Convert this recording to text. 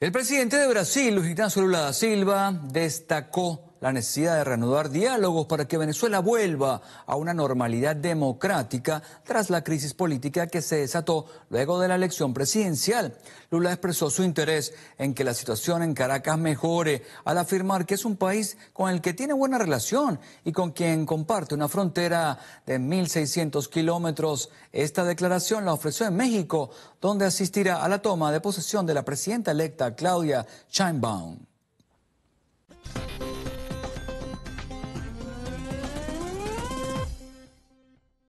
El presidente de Brasil, Luis Ignacio Lula da Silva, destacó la necesidad de reanudar diálogos para que Venezuela vuelva a una normalidad democrática tras la crisis política que se desató luego de la elección presidencial. Lula expresó su interés en que la situación en Caracas mejore al afirmar que es un país con el que tiene buena relación y con quien comparte una frontera de 1.600 kilómetros. Esta declaración la ofreció en México, donde asistirá a la toma de posesión de la presidenta electa Claudia Sheinbaum.